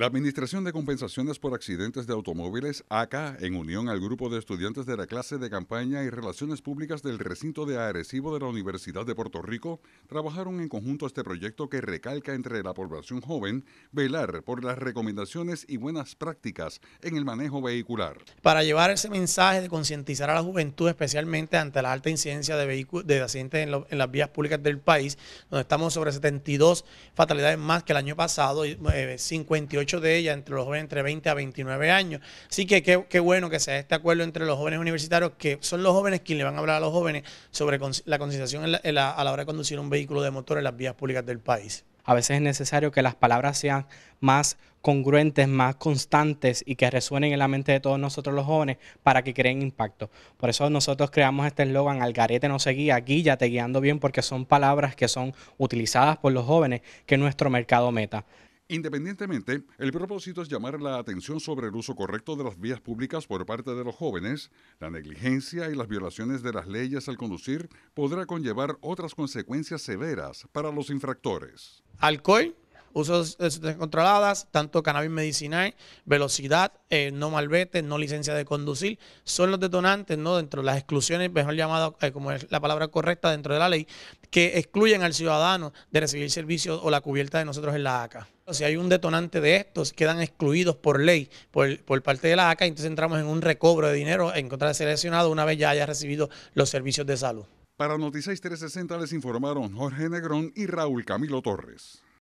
La Administración de Compensaciones por Accidentes de Automóviles, ACA, en unión al grupo de estudiantes de la clase de campaña y relaciones públicas del recinto de Arecibo de la Universidad de Puerto Rico, trabajaron en conjunto este proyecto que recalca entre la población joven velar por las recomendaciones y buenas prácticas en el manejo vehicular. Para llevar ese mensaje de concientizar a la juventud, especialmente ante la alta incidencia de, de accidentes en, las vías públicas del país, donde estamos sobre 72 fatalidades más que el año pasado, y 58 eh, de ella entre los jóvenes entre 20 a 29 años. Así que qué, bueno que sea este acuerdo entre los jóvenes universitarios, que son los jóvenes quienes le van a hablar a los jóvenes sobre la concienciación a la hora de conducir un vehículo de motor en las vías públicas del país. A veces es necesario que las palabras sean más congruentes, más constantes y que resuenen en la mente de todos nosotros los jóvenes para que creen impacto. Por eso nosotros creamos este eslogan, al garete no se guía, guíate guiando bien porque son palabras que son utilizadas por los jóvenes que nuestro mercado meta. Independientemente, el propósito es llamar la atención sobre el uso correcto de las vías públicas por parte de los jóvenes. La negligencia y las violaciones de las leyes al conducir podrá conllevar otras consecuencias severas para los infractores. Alcohol Usos de sustancias controladas, tanto cannabis medicinal, velocidad, eh, no malvete, no licencia de conducir, son los detonantes, ¿no? Dentro de las exclusiones, mejor llamado, eh, como es la palabra correcta dentro de la ley, que excluyen al ciudadano de recibir servicios o la cubierta de nosotros en la ACA. Si hay un detonante de estos, quedan excluidos por ley, por, por parte de la ACA, entonces entramos en un recobro de dinero en contra de seleccionado una vez ya haya recibido los servicios de salud. Para Noticias 360 les informaron Jorge Negrón y Raúl Camilo Torres.